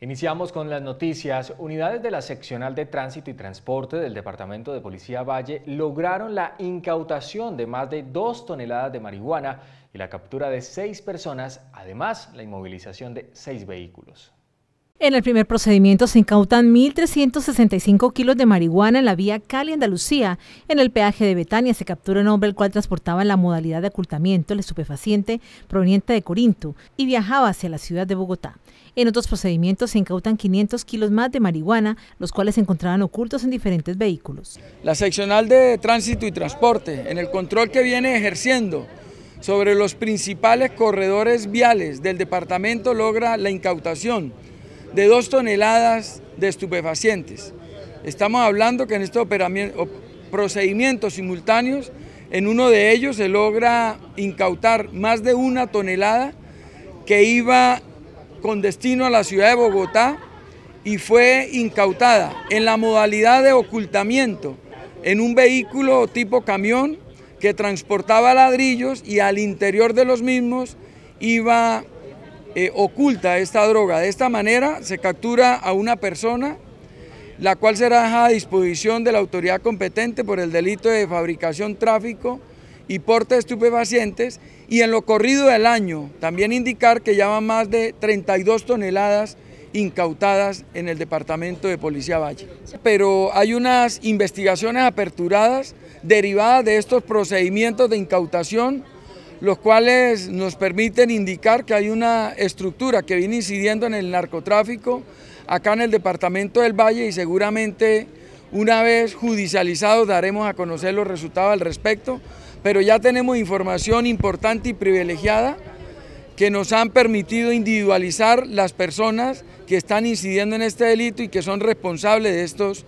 Iniciamos con las noticias. Unidades de la Seccional de Tránsito y Transporte del Departamento de Policía Valle lograron la incautación de más de dos toneladas de marihuana y la captura de seis personas, además la inmovilización de seis vehículos. En el primer procedimiento se incautan 1.365 kilos de marihuana en la vía Cali-Andalucía. En el peaje de Betania se captura un hombre el cual transportaba en la modalidad de ocultamiento el estupefaciente proveniente de Corinto y viajaba hacia la ciudad de Bogotá. En otros procedimientos se incautan 500 kilos más de marihuana, los cuales se encontraban ocultos en diferentes vehículos. La seccional de tránsito y transporte, en el control que viene ejerciendo sobre los principales corredores viales del departamento, logra la incautación de dos toneladas de estupefacientes. Estamos hablando que en estos procedimientos simultáneos, en uno de ellos se logra incautar más de una tonelada que iba con destino a la ciudad de Bogotá y fue incautada en la modalidad de ocultamiento en un vehículo tipo camión que transportaba ladrillos y al interior de los mismos iba eh, oculta esta droga. De esta manera se captura a una persona, la cual será dejada a disposición de la autoridad competente por el delito de fabricación, tráfico y porte de estupefacientes y en lo corrido del año también indicar que ya van más de 32 toneladas incautadas en el departamento de Policía Valle. Pero hay unas investigaciones aperturadas derivadas de estos procedimientos de incautación los cuales nos permiten indicar que hay una estructura que viene incidiendo en el narcotráfico acá en el departamento del Valle y seguramente una vez judicializados daremos a conocer los resultados al respecto, pero ya tenemos información importante y privilegiada que nos han permitido individualizar las personas que están incidiendo en este delito y que son responsables de estos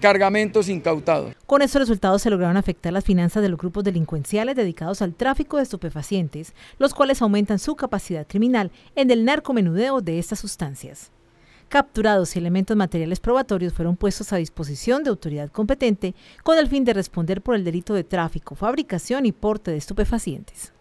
cargamentos incautados. Con estos resultados se lograron afectar las finanzas de los grupos delincuenciales dedicados al tráfico de estupefacientes, los cuales aumentan su capacidad criminal en el narcomenudeo de estas sustancias. Capturados y elementos materiales probatorios fueron puestos a disposición de autoridad competente con el fin de responder por el delito de tráfico, fabricación y porte de estupefacientes.